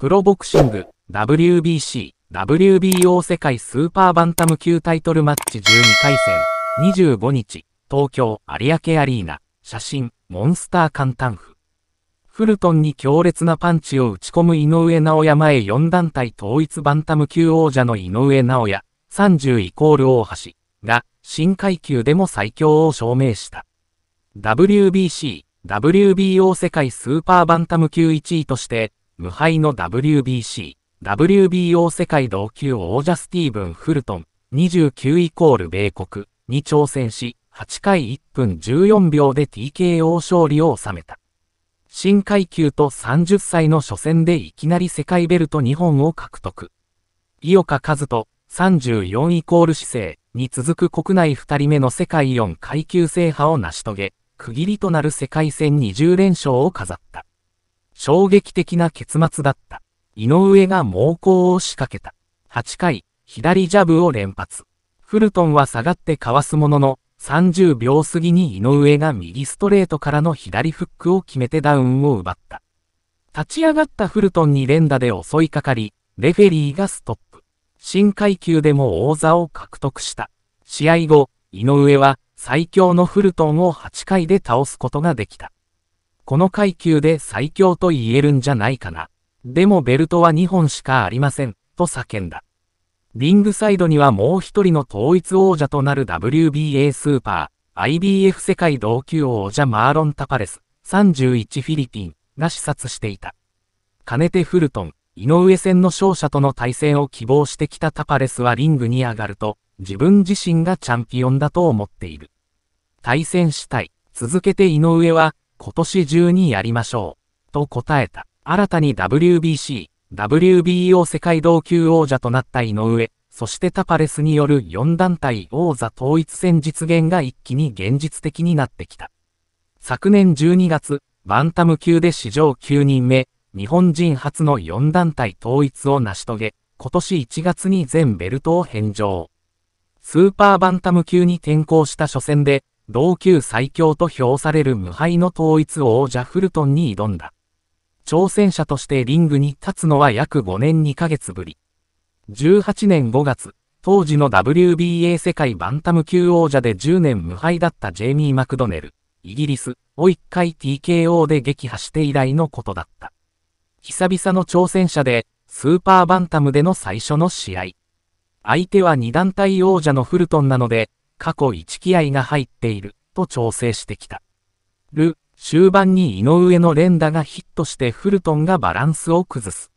プロボクシング、WBC、WBO 世界スーパーバンタム級タイトルマッチ12回戦、25日、東京有明アリーナ、写真、モンスター簡単譜。フルトンに強烈なパンチを打ち込む井上直也前4団体統一バンタム級王者の井上直也、30イコール大橋が、新階級でも最強を証明した。WBC、WBO 世界スーパーバンタム級1位として、無敗の WBC、WBO 世界同級王者スティーブン・フルトン、29イコール米国に挑戦し、8回1分14秒で TKO 勝利を収めた。新階級と30歳の初戦でいきなり世界ベルト2本を獲得。井岡和人、34イコール姿勢に続く国内2人目の世界4階級制覇を成し遂げ、区切りとなる世界戦20連勝を飾った。衝撃的な結末だった。井上が猛攻を仕掛けた。8回、左ジャブを連発。フルトンは下がってかわすものの、30秒過ぎに井上が右ストレートからの左フックを決めてダウンを奪った。立ち上がったフルトンに連打で襲いかかり、レフェリーがストップ。新階級でも王座を獲得した。試合後、井上は最強のフルトンを8回で倒すことができた。この階級で最強と言えるんじゃないかな。でもベルトは2本しかありません、と叫んだ。リングサイドにはもう一人の統一王者となる WBA スーパー、IBF 世界同級王者マーロン・タパレス、31フィリピンが視察していた。かねてフルトン、井上戦の勝者との対戦を希望してきたタパレスはリングに上がると、自分自身がチャンピオンだと思っている。対戦したい。続けて井上は、今年中にやりましょう、と答えた。新たに WBC、WBO 世界同級王者となった井上、そしてタパレスによる4団体王座統一戦実現が一気に現実的になってきた。昨年12月、バンタム級で史上9人目、日本人初の4団体統一を成し遂げ、今年1月に全ベルトを返上。スーパーバンタム級に転向した初戦で、同級最強と評される無敗の統一王者フルトンに挑んだ。挑戦者としてリングに立つのは約5年2ヶ月ぶり。18年5月、当時の WBA 世界バンタム級王者で10年無敗だったジェイミー・マクドネル、イギリスを1回 TKO で撃破して以来のことだった。久々の挑戦者で、スーパーバンタムでの最初の試合。相手は2団体王者のフルトンなので、過去一気合が入っていると調整してきた。る、終盤に井上の連打がヒットしてフルトンがバランスを崩す。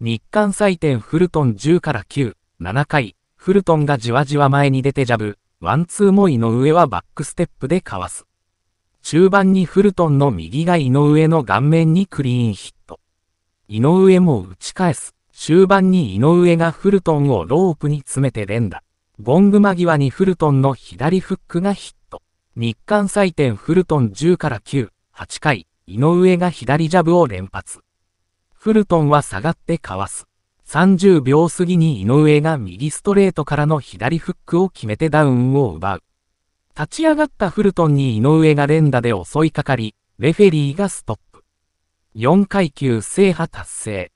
日韓祭典フルトン10から9、7回、フルトンがじわじわ前に出てジャブ、ワンツーも井上はバックステップでかわす。中盤にフルトンの右が井上の顔面にクリーンヒット。井上も打ち返す。終盤に井上がフルトンをロープに詰めて連打。ボング間際にフルトンの左フックがヒット。日韓祭典フルトン10から9、8回、井上が左ジャブを連発。フルトンは下がってかわす。30秒過ぎに井上が右ストレートからの左フックを決めてダウンを奪う。立ち上がったフルトンに井上が連打で襲いかかり、レフェリーがストップ。4階級制覇達成。